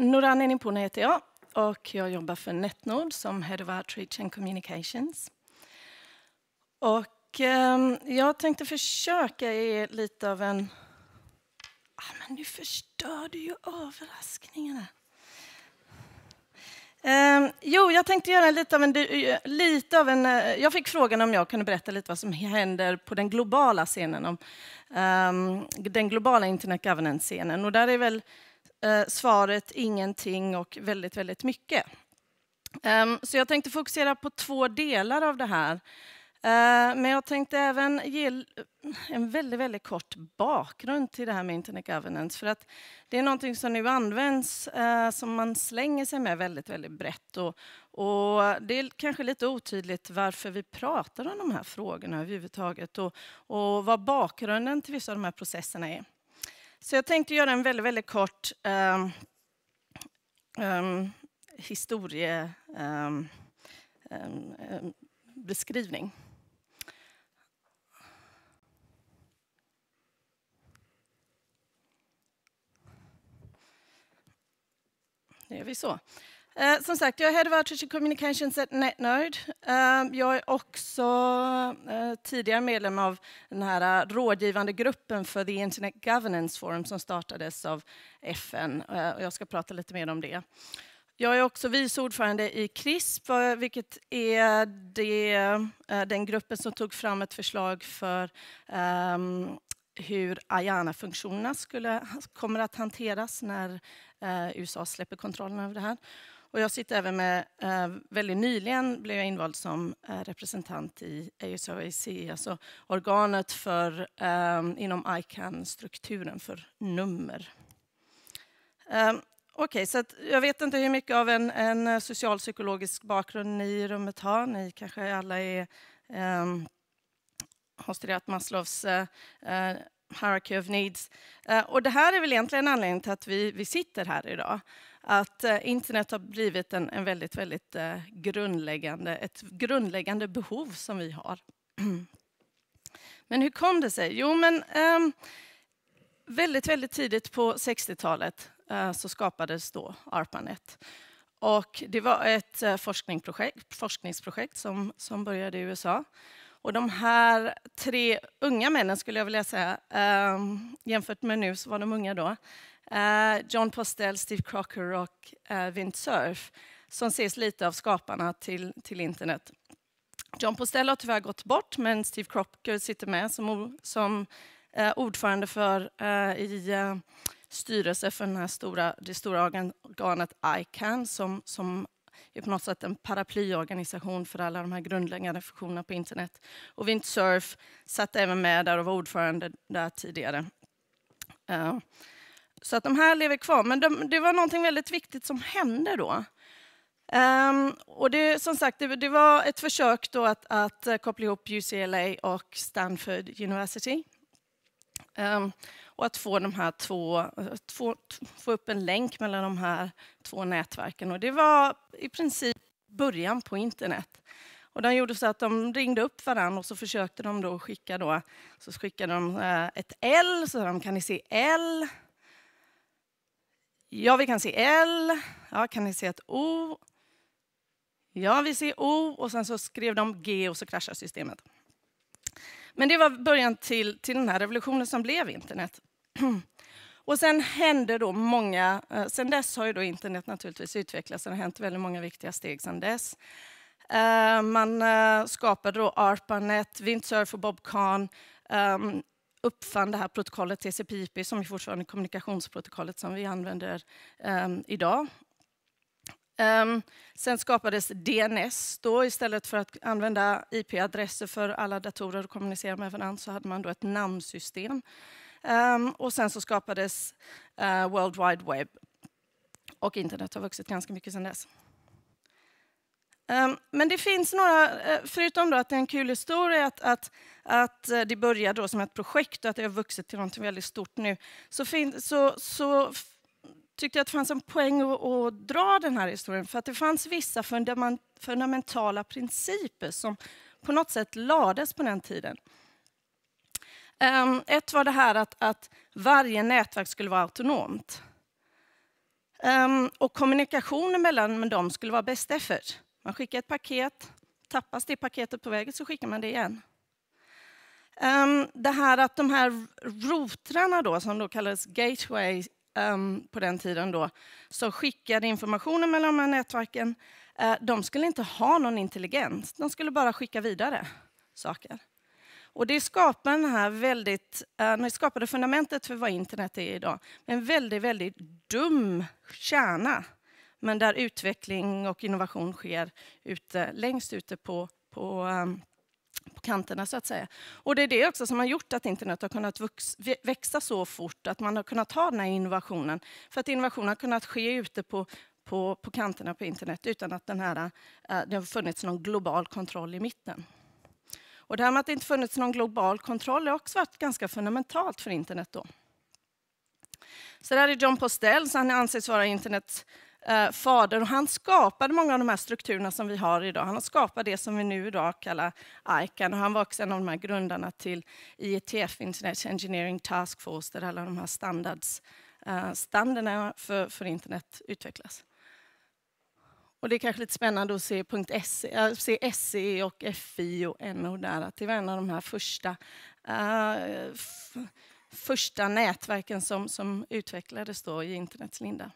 Noran Enipuna heter jag och jag jobbar för Netnord som Head of Outreach and Communications. Och ehm, jag tänkte försöka ge lite av en... Ah, men nu förstör du ju överraskningarna. Eh, jo, jag tänkte göra lite av en... Eh, lite av en eh, jag fick frågan om jag kunde berätta lite vad som händer på den globala scenen, om, eh, den globala internet governance-scenen. Och där är väl eh, svaret ingenting och väldigt, väldigt mycket. Um, så jag tänkte fokusera på två delar av det här. Uh, men jag tänkte även ge en väldigt, väldigt kort bakgrund till det här med Internet Governance. För att det är någonting som nu används, uh, som man slänger sig med väldigt, väldigt brett. Och, och, det är kanske lite otydligt varför vi pratar om de här frågorna överhuvudtaget. Och, och vad bakgrunden till vissa av de här processerna är. Så jag tänkte göra en väldigt, väldigt kort um, ehm, um, ehm, historiebeskrivning. Ehm, um, Nu gör vi så. Eh, som sagt, jag är Head of Outreach Communications at NetNode. Eh, jag är också eh, tidigare medlem av den här eh, rådgivande gruppen för The Internet Governance Forum som startades av FN. Eh, och jag ska prata lite mer om det. Jag är också vice ordförande i CRISP, eh, vilket är det, den gruppen som tog fram ett förslag för ehm, hur IANA-funktionerna kommer att hanteras när USA släpper kontrollen över det här. Och jag sitter även med, eh, väldigt nyligen blev jag invald som eh, representant i ASOAC, e, alltså organet för, eh, inom ICAN-strukturen för nummer. Ehm, okej, okay, så jag vet inte hur mycket av en, en socialpsykologisk bakgrund ni i rummet har. Ni kanske alla är, um, ehm, har studerat Maslows uh, Hierarchy of Needs. Uh, och det här är väl egentligen anledningen till att vi, vi sitter här idag att eh, internet har blivit en, en väldigt, väldigt eh, grundläggande, ett grundläggande behov som vi har. Men hur kom det sig? Jo, men ehm, väldigt, väldigt tidigt på 60-talet eh, så skapades då ARPANET. Och det var ett forskningsprojekt, forskningsprojekt som, som började i USA. Och de här tre unga männen, skulle jag vilja säga, ehm, jämfört med nu så var de unga då, Eh, John Postel, Steve Crocker och eh, Windsurf som ses lite av skaparna till, till internet. John Postel har tyvärr gått bort, men Steve Crocker sitter med som, som eh, ordförande för, i eh, styrelse för den här stora, det stora organet ICANN som, som är på något sätt en paraplyorganisation för alla de här grundläggande funktionerna på internet. Och Windsurf satt även med där och var ordförande där tidigare. Eh, så att de här lever kvar. Men de, det var någonting väldigt viktigt som hände då. Um, och det, som sagt, det, det, var ett försök då att, att eh, koppla ihop UCLA och Stanford University. Um, och att få, de här två, eh, två, få upp en länk mellan de här två nätverken. Och det var i princip början på internet. Och de gjorde så att de ringde upp varandra och så försökte de då skicka då, så skickade de eh, ett L, så de kan ni se L? Ja, vi kan se L. Ja, kan ni se ett O? Ja, vi ser O och sen så skrev de G och så kraschade systemet. Men det var början till, till den här revolutionen som blev internet. Och sen hände då många, eh, sen dess har ju då internet naturligtvis utvecklats, det har hänt väldigt många viktiga steg sen dess. Eh, man eh, skapade då ARPANET, Windsurf och Bobcon, ehm, uppfann det här protokollet TCPIP, som fortfarande är kommunikationsprotokollet som vi använder um, idag. Um, sen skapades DNS. Då, istället för att använda IP-adresser för alla datorer att kommunicera med varandra så hade man då ett namnsystem. Um, och sen så skapades uh, World Wide Web. Och internet har vuxit ganska mycket sedan dess. Ehm, men det finns några, eh, förutom då att det är en kul historia, att, att, att eh, det började då som ett projekt och att det har vuxit till något väldigt stort nu, så, fin, så, så tyckte jag att det fanns en poäng att, att, dra den här historien, för att det fanns vissa fundamentala principer som på något sätt lades på den tiden. Ehm, ett var det här att, att varje nätverk skulle vara autonomt. Ehm, och kommunikationen mellan dem skulle vara best effort. Man skickar ett paket, tappas det paketet på vägen så skickar man det igen. Ehm, det här att de här routrarna, då, som då kallades gateway ehm, på den tiden då, som skickade informationen mellan de här nätverken, eh, de skulle inte ha någon intelligens. De skulle bara skicka vidare saker. Och det skapade, den här väldigt, eh, det skapade fundamentet för vad internet är idag. En väldigt, väldigt dum kärna men där utveckling och innovation sker ute, längst ute på, på, ehm, på kanterna så att säga. Och det är det också som har gjort att internet har kunnat vux, växa så fort, att man har kunnat ha den här innovationen. För att innovation har kunnat ske ute på, på, på kanterna på internet utan att den här, eh, det har funnits någon global kontroll i mitten. Och det här med att det inte funnits någon global kontroll har också varit ganska fundamentalt för internet då. Så där är John Postel, så han anses vara internets eh, fader. Och han skapade många av de här strukturerna som vi har idag. Han har skapat det som vi nu idag kallar ICAN. Och han var också en av de här grundarna till IETF, Internet Engineering Task Force, där alla de här standards, eh, standarderna för, för internet utvecklas. Och det är kanske lite spännande att se, eh, .se, se SE och FI och NO där, att det var en av de här första, uh, första nätverken som, som utvecklades då i internets linda.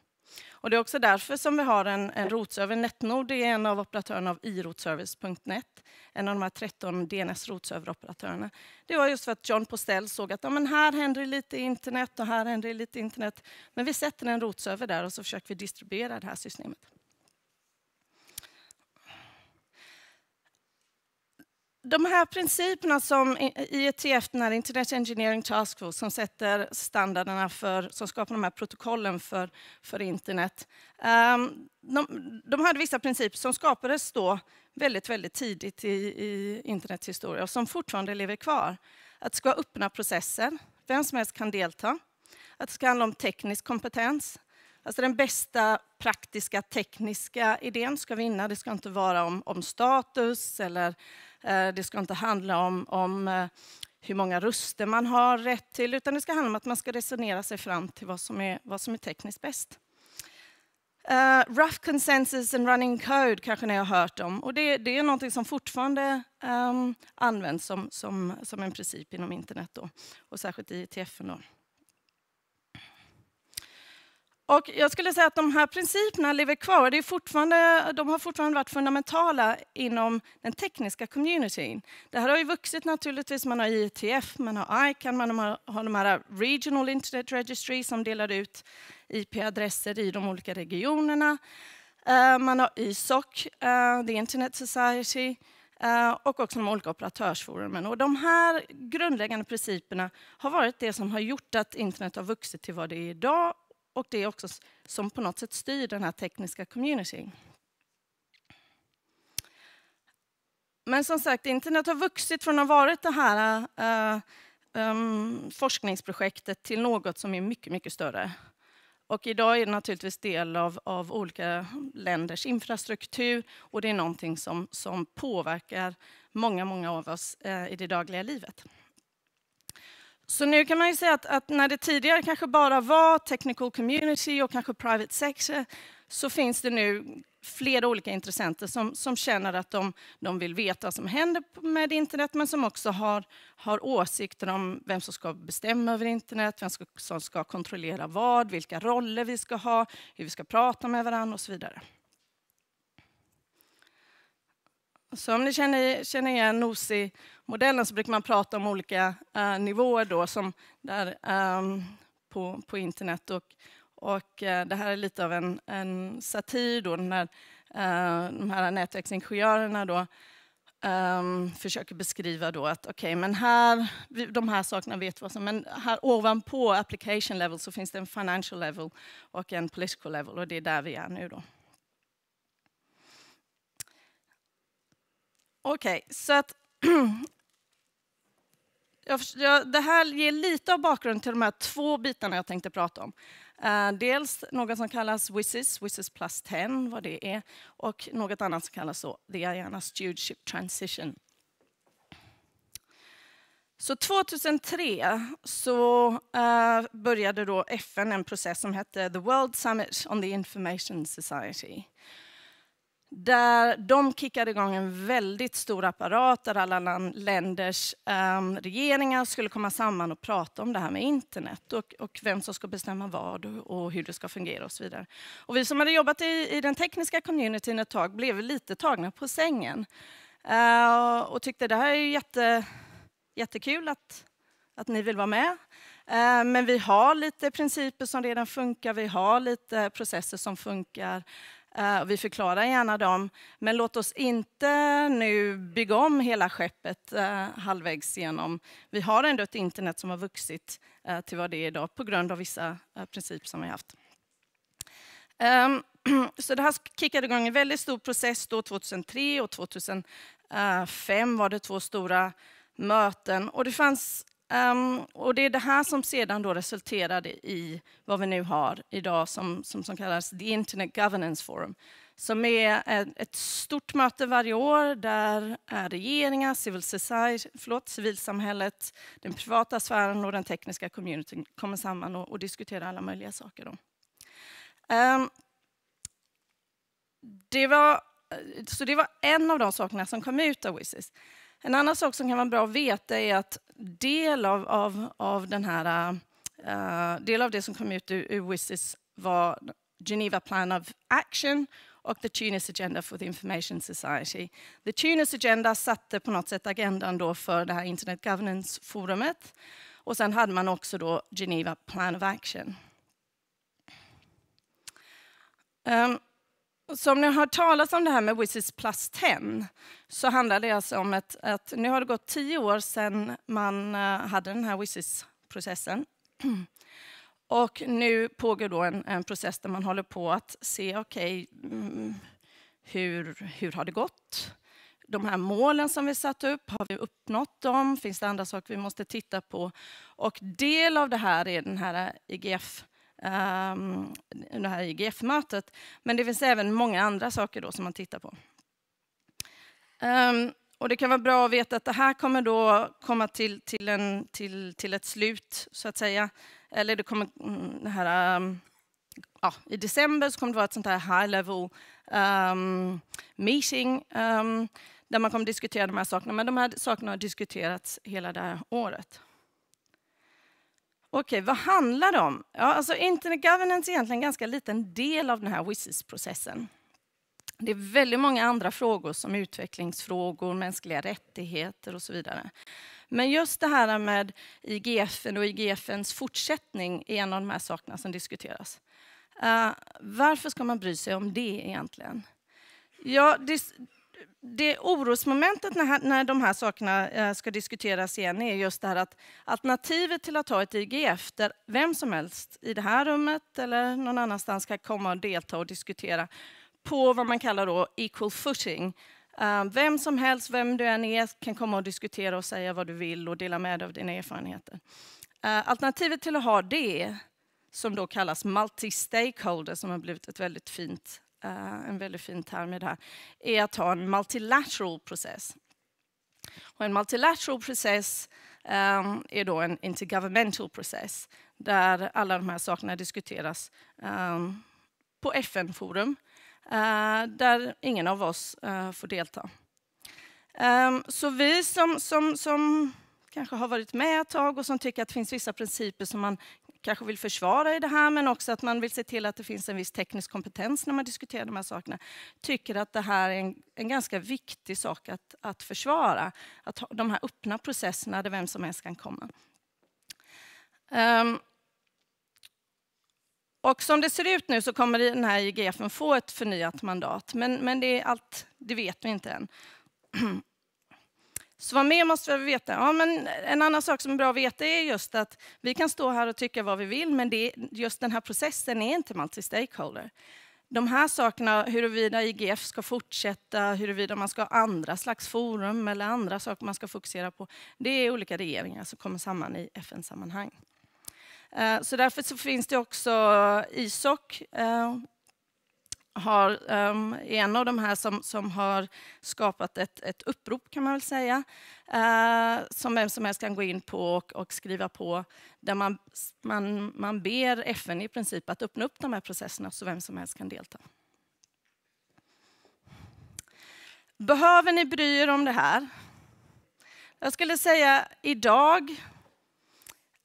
Och det är också därför som vi har en, en rotserver. Netnord är en av operatörerna av irotservice.net, en av de här 13 DNS-rotserveroperatörerna. Det var just för att John Postell såg att ja, men här händer det lite internet och här händer det lite internet. Men vi sätter en rotserver där och så försöker vi distribuera det här systemet. de här principerna som IETF, den här Internet Engineering Task Force, som sätter standarderna för, som skapar de här protokollen för, för internet. Um, de, de, hade vissa principer som skapades då väldigt, väldigt tidigt i, i internets historia och som fortfarande lever kvar. Att det ska vara öppna processer, vem som helst kan delta. Att det ska handla om teknisk kompetens, Alltså den bästa praktiska, tekniska idén ska vinna. Det ska inte vara om, om status eller eh, det ska inte handla om, om eh, hur många röster man har rätt till, utan det ska handla om att man ska resonera sig fram till vad som är, vad som är tekniskt bäst. Uh, rough consensus and running code kanske ni har hört om. Och det, det är någonting som fortfarande um, används som, som, som en princip inom internet då, och särskilt i ITF. Då. Och jag skulle säga att de här principerna lever kvar. Det är fortfarande, de har fortfarande varit fundamentala inom den tekniska communityn. Det här har ju vuxit naturligtvis. Man har IETF, man har ICAN, man har, har de här Regional Internet Registry som delar ut IP-adresser i de olika regionerna. Eh, man har ISOC, eh, The Internet Society eh, och också de olika operatörsforumen. Och de här grundläggande principerna har varit det som har gjort att internet har vuxit till vad det är idag och det är också som på något sätt styr den här tekniska communityn. Men som sagt, internet har vuxit från att ha varit det här uh, um, forskningsprojektet till något som är mycket, mycket större. Och idag är det naturligtvis del av, av olika länders infrastruktur och det är någonting som, som påverkar många, många av oss uh, i det dagliga livet. Så nu kan man ju säga att, att, när det tidigare kanske bara var technical community och kanske private sector så finns det nu flera olika intressenter som, som känner att de, de vill veta vad som händer med internet men som också har, har åsikter om vem som ska bestämma över internet, vem som ska kontrollera vad, vilka roller vi ska ha, hur vi ska prata med varandra och så vidare. Så om ni känner, känner igen NOSI-modellen så brukar man prata om olika äh, nivåer då, som där, ähm, på, på internet. Och, och äh, det här är lite av en, en satir då, när äh, eh, de här nätverksingenjörerna då, ähm, försöker beskriva då att okej, okay, men här, de här sakerna vet vad som, men här ovanpå application level så finns det en financial level och en political level och det är där vi är nu då. Okej, okay, så att... jag, det här ger lite av bakgrund till de här två bitarna jag tänkte prata om. Eh, dels något som kallas WISIS, WISIS plus 10, vad det är, och något annat som kallas så, the Ayana Stewardship Transition. Så 2003 så eh, började då FN en process som hette The World Summit on the Information Society där de kickade igång en väldigt stor apparat där alla länders um, regeringar skulle komma samman och prata om det här med internet och, och, vem som ska bestämma vad och, hur det ska fungera och så vidare. Och vi som hade jobbat i, i den tekniska communityn ett tag blev lite tagna på sängen uh, och tyckte det här är jätte, jättekul att, att ni vill vara med. Eh, men vi har lite principer som redan funkar, vi har lite processer som funkar. Eh, vi förklarar gärna dem, men låt oss inte nu bygga om hela skeppet eh, halvvägs igenom. Vi har ändå ett internet som har vuxit eh, till vad det är idag på grund av vissa principer som vi har haft. Ehm, så det här kickade igång en väldigt stor process då 2003 och 2005 var det två stora möten och det fanns Um, och det är det här som sedan då resulterade i vad vi nu har idag som, som, som kallas The Internet Governance Forum. Som är ett stort möte varje år där eh, regeringar, civil society, förlåt, civilsamhället, den privata sfären och den tekniska communityn kommer samman och, och diskuterar alla möjliga saker. Då. Um, det var, så det var en av de sakerna som kom ut av WISIS. En annan sak som kan vara bra att veta är att del av, av, av, den här, uh, del av det som kom ut ur, ur WISIS var Geneva Plan of Action och The Tunis Agenda for the Information Society. The Tunis Agenda satte på något sätt agendan då för det här Internet Governance-forumet. Och sen hade man också då Geneva Plan of Action. Um, som ni har hört talas om det här med Wizards Plus 10 så handlar det alltså om ett, att nu har det gått tio år sedan man eh, hade den här Wizards-processen. Och nu pågår då en, en, process där man håller på att se, okej, okay, mm, hur, hur har det gått? De här målen som vi satt upp, har vi uppnått dem? Finns det andra saker vi måste titta på? Och del av det här är den här eh, IGF um, det här IGF-mötet. Men det finns även många andra saker då som man tittar på. Um, och det kan vara bra att veta att det här kommer då komma till, till, en, till, till ett slut, så att säga. Eller det kommer, mm, det här, um, ja, I december så kommer det vara ett sånt här high level um, meeting där man kommer diskutera de här sakerna. Men de här sakerna har diskuterats hela det här året. Okej, vad handlar det om? Ja, alltså Internet governance är egentligen en ganska liten del av den här WISIS-processen. Det är väldigt många andra frågor som utvecklingsfrågor, mänskliga rättigheter och så vidare. Men just det här med IGF och IGFs fortsättning är en av de här sakerna som diskuteras. Uh, varför ska man bry sig om det egentligen? Ja, det, det orosmomentet när, när de här sakerna eh, ska diskuteras igen är just det här att alternativet till att ha ett IGF där vem som helst i det här rummet eller någon annanstans kan komma och delta och diskutera på vad man kallar då equal footing. Eh, vem som helst, vem du än är, kan komma och diskutera och säga vad du vill och dela med dig av dina erfarenheter. Eh, alternativet till att ha det, som då kallas multi-stakeholder, som har blivit ett väldigt fint uh, en väldigt fin term i det här, är att ha en multilateral process. Och en multilateral process um, är då en intergovernmental process där alla de här sakerna diskuteras um, på FN-forum uh, eh, där ingen av oss uh, får delta. Um, så vi som, som, som kanske har varit med ett tag och som tycker att det finns vissa principer som man kanske vill försvara i det här, men också att man vill se till att det finns en viss teknisk kompetens när man diskuterar de här sakerna, tycker att det här är en, en ganska viktig sak att, att försvara. Att de här öppna processerna där vem som helst kan komma. Um, och som det ser ut nu så kommer den här IGF få ett förnyat mandat, men, men det är allt, det vet vi inte än. Så vad mer måste vi veta? Ja, men en annan sak som är bra att veta är just att vi kan stå här och tycka vad vi vill, men det, just den här processen är inte multi-stakeholder. De här sakerna, huruvida IGF ska fortsätta, huruvida man ska ha andra slags forum eller andra saker man ska fokusera på, det är olika regeringar som kommer samman i FN-sammanhang. Eh, så därför så finns det också ISOC, eh, har, um, är en av de här som, som har skapat ett, ett upprop, kan man väl säga, uh, som vem som helst kan gå in på och, och skriva på, där man, man, man ber FN i princip att öppna upp de här processerna så vem som helst kan delta. Behöver ni bry er om det här? Jag skulle säga idag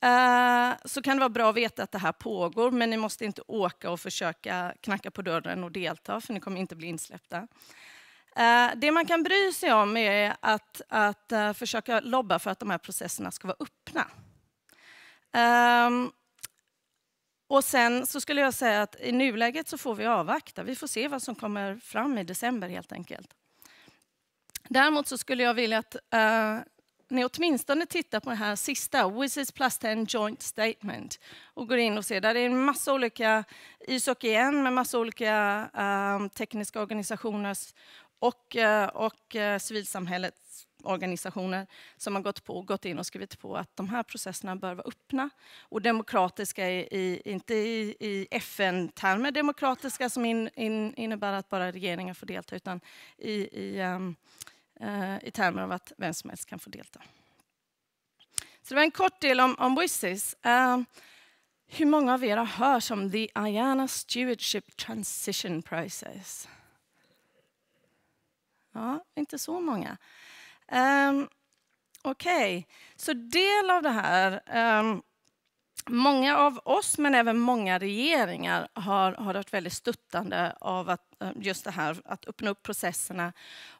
Eh, så kan det vara bra att veta att det här pågår, men ni måste inte åka och försöka knacka på dörren och delta, för ni kommer inte bli insläppta. Eh, det man kan bry sig om är att, att eh, försöka lobba för att de här processerna ska vara öppna. Ehm, och sen så skulle jag säga att i nuläget så får vi avvakta. Vi får se vad som kommer fram i december helt enkelt. Däremot så skulle jag vilja att ni åtminstone tittar på den här sista, Wizards Plus 10 Joint Statement, och går in och ser. Där är en massa olika, ISOC igen, med massa olika um, tekniska organisationer och, eh, och eh, civilsamhällets organisationer som har gått, på, gått in och skrivit på att de här processerna bör vara öppna och demokratiska, i, inte i, i FN-termer demokratiska som in, in, innebär att bara regeringen får delta, utan i, i um, Eh, i termer av att vem som helst kan få delta. Så det var en kort del om, om WISIS. Eh, hur många av er har hört om The IANA Stewardship Transition Process? Ja, inte så många. Um, Okej, okay. så del av det här. Um, många av oss, men även många regeringar, har, har varit väldigt stöttande av att, eh, just det här att öppna upp processerna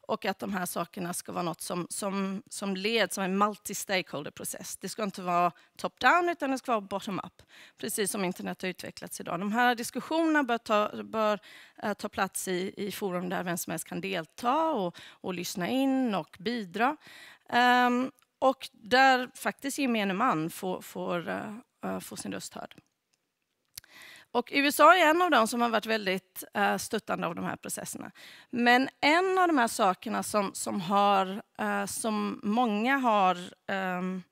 och att de här sakerna ska vara något som, som, som leds av en multi-stakeholder-process. Det ska inte vara top-down, utan det ska vara bottom-up, precis som internet har utvecklats idag. De här diskussionerna bör ta, bör, eh, ta plats i, i forum där vem som helst kan delta och, och lyssna in och bidra. Um, och där faktiskt gemene man får, får, uh, eh, eh, får sin röst hörd. Och USA är en av dem som har varit väldigt eh, stöttande av de här processerna. Men en av de här sakerna som, som, har, eh, som många, har, ehm,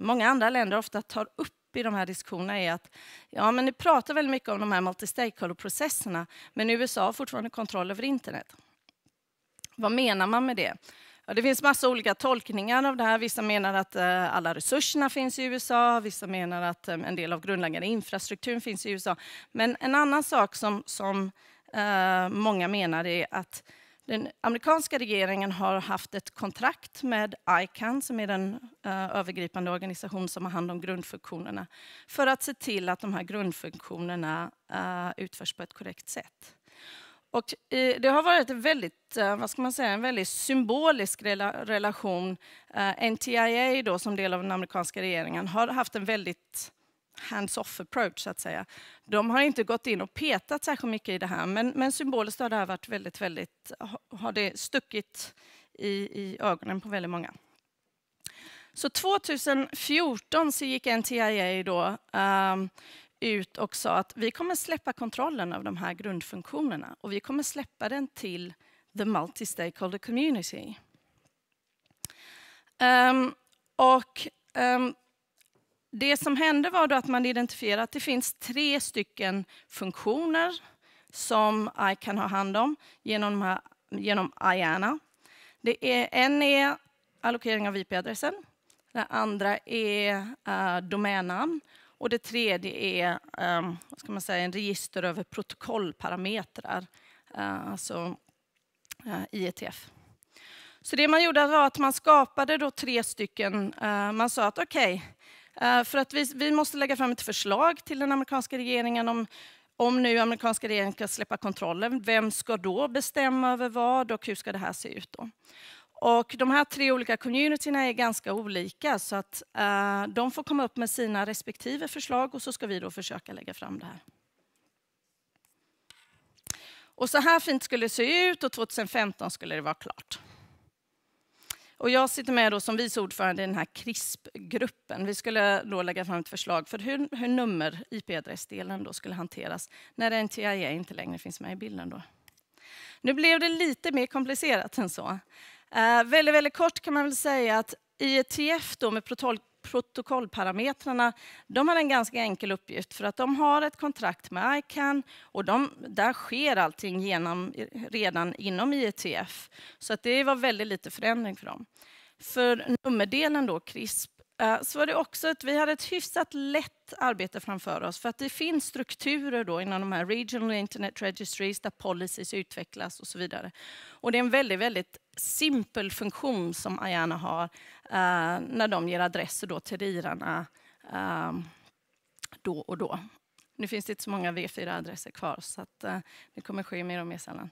många andra länder ofta tar upp i de här diskussionerna är att ja, men ni pratar väldigt mycket om de här multi-stakeholder-processerna, men USA har fortfarande kontroll över internet. Vad menar man med det? Ja, det finns massa olika tolkningar av det här. Vissa menar att eh, alla resurserna finns i USA, vissa menar att eh, en del av grundläggande infrastrukturen finns i USA. Men en annan sak som, som eh, många menar är att den amerikanska regeringen har haft ett kontrakt med ICAN, som är den eh, övergripande organisation som har hand om grundfunktionerna, för att se till att de här grundfunktionerna eh, utförs på ett korrekt sätt. Och eh, det har varit en väldigt, eh, vad ska man säga, en väldigt symbolisk relation. Eh, NTIA då, som del av den amerikanska regeringen har haft en väldigt hands-off approach, så att säga. De har inte gått in och petat särskilt mycket i det här, men, men symboliskt har det här varit väldigt, väldigt, har det stuckit i, i ögonen på väldigt många. Så 2014 så gick NTIA då um, ut och sa att vi kommer släppa kontrollen av de här grundfunktionerna och vi kommer släppa den till the multi-stakeholder community. Um, och um, det som hände var då att man identifierade att det finns tre stycken funktioner som I kan ha hand om genom, här, genom IANA. Det är, en är allokering av IP-adressen, den andra är uh, domännamn och det tredje är ehm, vad ska man säga, en register över protokollparametrar, eh, alltså eh, IETF. Så det man gjorde var att man skapade då tre stycken, eh, man sa att okej, okay, för att vi, vi måste lägga fram ett förslag till den amerikanska regeringen om om nu amerikanska regeringen ska släppa kontrollen, vem ska då bestämma över vad och hur ska det här se ut då? Och de här tre olika communityna är ganska olika så att eh, de får komma upp med sina respektive förslag och så ska vi då försöka lägga fram det här. Och så här fint skulle det se ut och 2015 skulle det vara klart. Och jag sitter med då som vice ordförande i den här CRISP-gruppen. Vi skulle då lägga fram ett förslag för hur, hur nummer, IP-adressdelen då skulle hanteras när NTIA inte längre finns med i bilden då. Nu blev det lite mer komplicerat än så. Eh, väldigt, väldigt kort kan man väl säga att IETF då med protokoll, protokollparametrarna, de har en ganska enkel uppgift för att de har ett kontrakt med ICAN och de, där sker allting genom, redan inom IETF. Så att det var väldigt lite förändring för dem. För nummerdelen då, CRISP, Eh, så var det också att vi hade ett hyfsat lätt arbete framför oss för att det finns strukturer då inom de här regional internet registries där policies utvecklas och så vidare. Och det är en väldigt, väldigt simpel funktion som IANA har eh, när de ger adresser då till rirarna eh, då och då. Nu finns det inte så många V4-adresser kvar så att, eh, det kommer ske mer och mer sällan.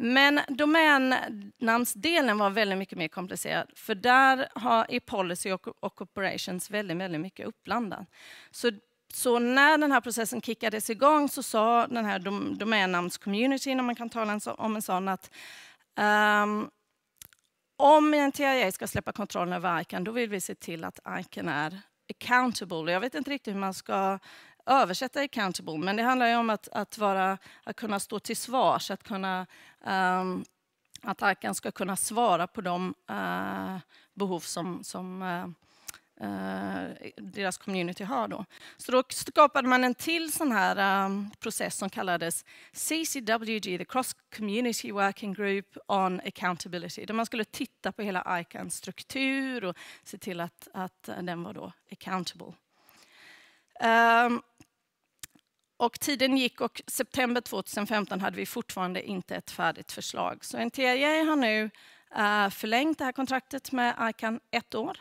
Men domännamnsdelen var väldigt mycket mer komplicerad, för där har, är policy och, och operations väldigt, väldigt mycket uppblandat. Så, så när den här processen kickades igång så sa den här dom, domännamnscommunityn, om man kan tala om en sån, att um, om en TIA ska släppa kontrollen över ICAN, då vill vi se till att ICAN är accountable. Jag vet inte riktigt hur man ska översätta accountable, men det handlar ju om att, att, vara, att kunna stå till svars, att kunna um, att Arkan ska kunna svara på de uh, behov som, som uh, Uh, deras community har. Då. Så då skapade man en till sån här um, process som kallades CCWG, the Cross Community Working Group on Accountability, där man skulle titta på hela ICANs struktur och se till att, att den var då accountable. Um, och tiden gick och september 2015 hade vi fortfarande inte ett färdigt förslag. Så NTIA har nu eh, förlängt det här kontraktet med ICAN ett år.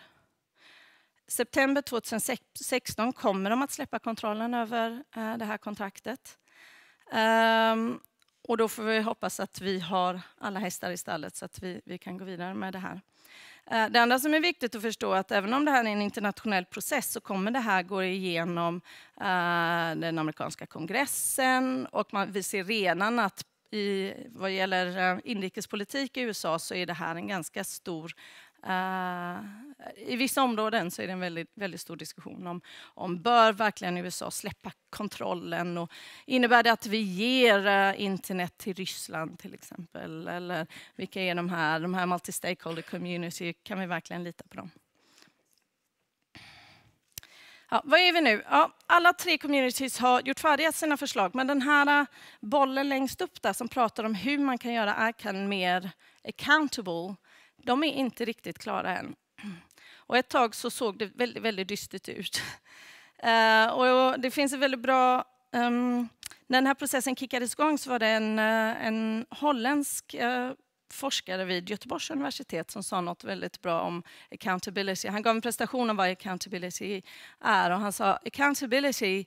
September 2016 kommer de att släppa kontrollen över eh, det här kontraktet. Ehm, och då får vi hoppas att vi har alla hästar i stallet så att vi, vi kan gå vidare med det här. Eh, det andra som är viktigt att förstå är att även om det här är en internationell process så kommer det här gå igenom eh, den amerikanska kongressen och man, vi ser redan att i, vad gäller eh, inrikespolitik i USA så är det här en ganska stor Eh, I vissa områden så är det en väldigt, väldigt stor diskussion om, om bör verkligen USA släppa kontrollen och innebär det att vi ger eh, internet till Ryssland till exempel? Eller vilka är de här, de här multi-stakeholder community, kan vi verkligen lita på dem? Ja, vad är vi nu? Ja, alla tre communities har gjort färdiga sina förslag, men den här eh, bollen längst upp där som pratar om hur man kan göra ICAN mer accountable de är inte riktigt klara än. Och ett tag så såg det väldigt, väldigt dystert ut. Uh, och det finns en väldigt bra... Um, när den här processen kickades igång så var det en, eh, en holländsk uh, forskare vid Göteborgs universitet som sa något väldigt bra om accountability. Han gav en presentation om vad accountability är och han sa accountability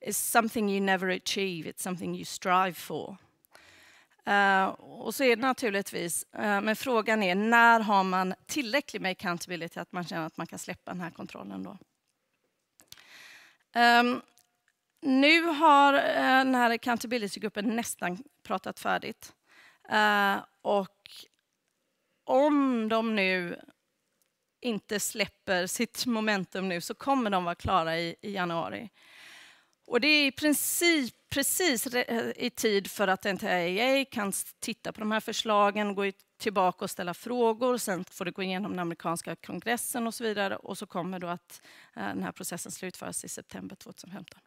is something you never achieve, it's something you strive for. Uh, och så är det naturligtvis, uh, men frågan är när har man tillräckligt med accountability att man känner att man kan släppa den här kontrollen då? Um, nu har uh, den här accountability-gruppen nästan pratat färdigt. och om de nu inte släpper sitt momentum nu så kommer de vara klara i, i januari. Och det är i princip precis i tid för att NTIA kan titta på de här förslagen, gå tillbaka och ställa frågor. Sen får det gå igenom den amerikanska kongressen och så vidare. Och så kommer då att eh, den här processen slutföras i september 2015.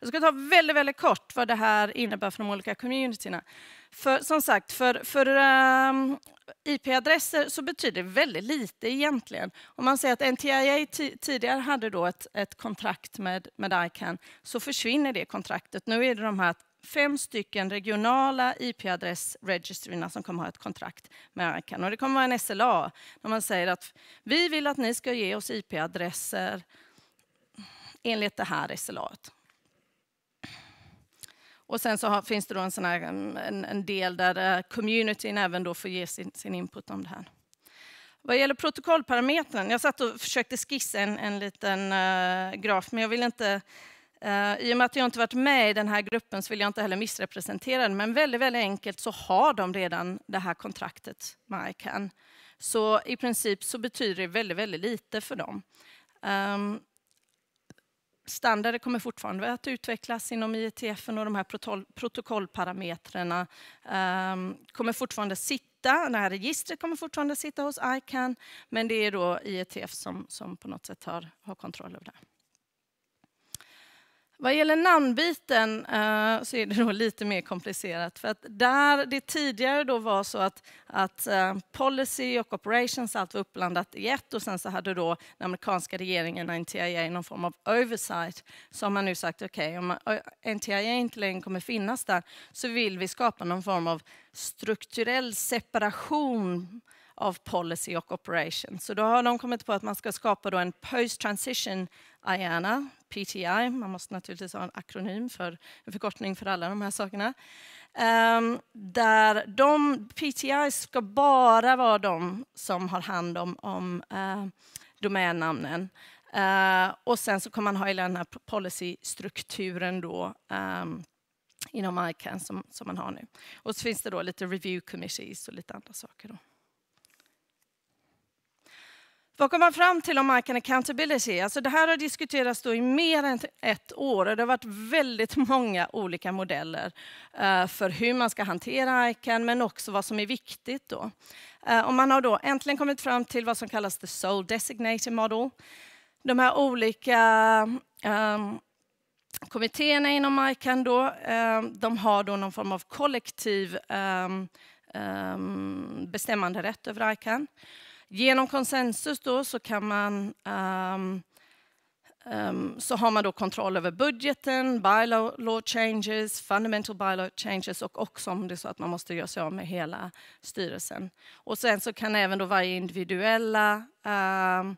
Jag ska ta väldigt, väldigt kort vad det här innebär för de olika communityna. För, som sagt, för, för um, ehm, IP-adresser så betyder det väldigt lite egentligen. Om man säger att NTIA tidigare hade då ett, ett kontrakt med, med ICANN så försvinner det kontraktet. Nu är det de här fem stycken regionala IP-adressregistryna som kommer ha ett kontrakt med ICAN. Och det kommer vara en SLA när man säger att vi vill att ni ska ge oss IP-adresser enligt det här SLA. -t. Och sen så har, finns det då en, sån här, en, en, del där eh, communityn även då får ge sin, sin input om det här. Vad gäller protokollparametern, jag satt och försökte skissa en, en liten uh, graf, men jag vill inte Uh, I och med att jag inte varit med i den här gruppen så vill jag inte heller missrepresentera den, men väldigt, väldigt enkelt så har de redan det här kontraktet med ICAN. Så i princip så betyder det väldigt, väldigt lite för dem. Um, standarder kommer fortfarande att utvecklas inom IETF och de här protokollparametrarna ehm, kommer fortfarande sitta, det här registret kommer fortfarande sitta hos ICAN, men det är då IETF som, som på något sätt har, har kontroll över det. Vad gäller namnbiten eh, så är det då lite mer komplicerat. För att där det tidigare då var så att, att eh, policy och operations, allt var uppblandat i ett och sen så hade då den amerikanska regeringen NTIA någon form av oversight. Så har man nu sagt okej, okay, om NTIA inte längre kommer finnas där så vill vi skapa någon form av strukturell separation av policy och operation. Så då har de kommit på att man ska skapa då en post transition IANA, PTI. Man måste naturligtvis ha en akronym för en förkortning för alla de här sakerna. Ehm, där de, PTI ska bara vara de som har hand om, om eh, domännamnen. Eh, och sen så kommer man ha hela den här policystrukturen då ehm, inom ICAN som, som man har nu. Och så finns det då lite review committees och lite andra saker. Då. Vad kom man fram till om marken accountability? Alltså det här har diskuterats i mer än ett år och det har varit väldigt många olika modeller eh, för hur man ska hantera ICAN men också vad som är viktigt. Då. Eh, och man har då äntligen kommit fram till vad som kallas the sole designated model. De här olika um, kommittéerna inom ICAN då, um, de har då någon form av kollektiv um, um, bestämmanderätt över ICAN. Genom konsensus då så kan man um, um, så har man då kontroll över budgeten, bylaw changes, fundamental bylaw changes och också om det är så att man måste göra sig av med hela styrelsen. Och sen så kan även då varje individuella um,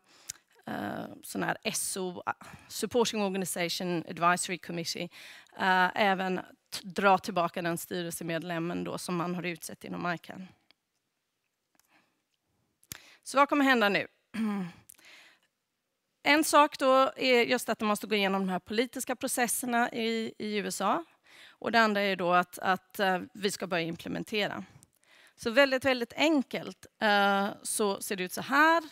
Uh, sån här SO, Supporting Organization Advisory Committee, uh, även dra tillbaka den styrelsemedlemmen då som man har utsett inom ICAN. Så vad kommer hända nu? En sak då är just att de måste gå igenom de här politiska processerna i, i USA. Och det andra är då att, att eh, vi ska börja implementera. Så väldigt, väldigt enkelt eh, så ser det ut så här.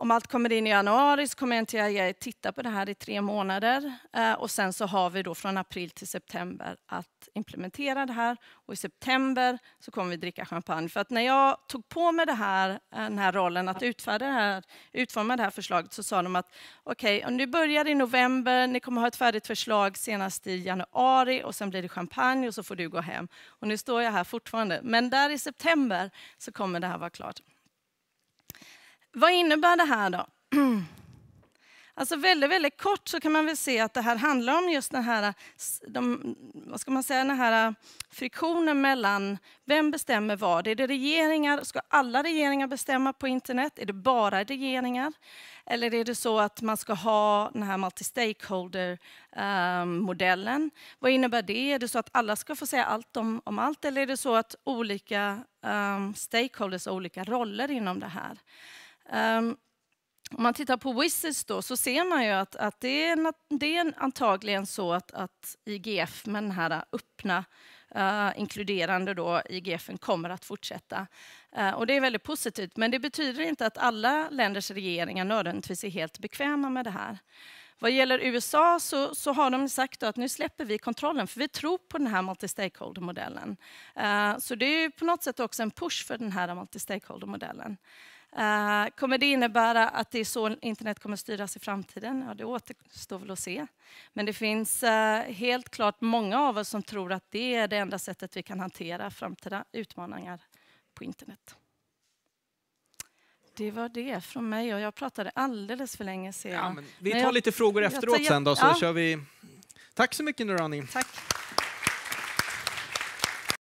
Om allt kommer in i januari så kommer NTIA titta på det här i tre månader eh, och sen så har vi då från april till september att implementera det här och i september så kommer vi dricka champagne. För att när jag tog på mig det här, eh, den här rollen att utfärda det här, utforma det här förslaget så sa de att okej, okay, om ni börjar i november, ni kommer ha ett färdigt förslag senast i januari och sen blir det champagne och så får du gå hem. Och nu står jag här fortfarande, men där i september så kommer det här vara klart. Vad innebär det här då? Alltså väldigt, väldigt kort så kan man väl se att det här handlar om just den här, de, vad ska man säga, den här äh, friktionen mellan vem bestämmer vad. Är det regeringar? Ska alla regeringar bestämma på internet? Är det bara regeringar? Eller är det så att man ska ha den här multi-stakeholder-modellen? Ähm, vad innebär det? Är det så att alla ska få säga allt om, om allt? Eller är det så att olika um, stakeholders har olika roller inom det här? Um, om man tittar på Wizards då så ser man ju att, att det, är, det är antagligen så att, att IGF med den här öppna Uh, inkluderande då IGF kommer att fortsätta. Uh, och det är väldigt positivt, men det betyder inte att alla länders regeringar nödvändigtvis är helt bekväma med det här. Vad gäller USA så, så har de sagt att nu släpper vi kontrollen, för vi tror på den här multi-stakeholder-modellen. Uh, så det är på något sätt också en push för den här multi-stakeholder-modellen. Eh, kommer det innebära att det är så internet kommer styras i framtiden? Ja, det återstår väl att se. Men det finns eh, helt klart många av oss som tror att det är det enda sättet vi kan hantera framtida utmaningar på internet. Det var det från mig och jag pratade alldeles för länge sedan. Ja, vi tar jag, lite frågor efteråt sen då, så ja. kör vi. Tack så mycket Nurani. Tack.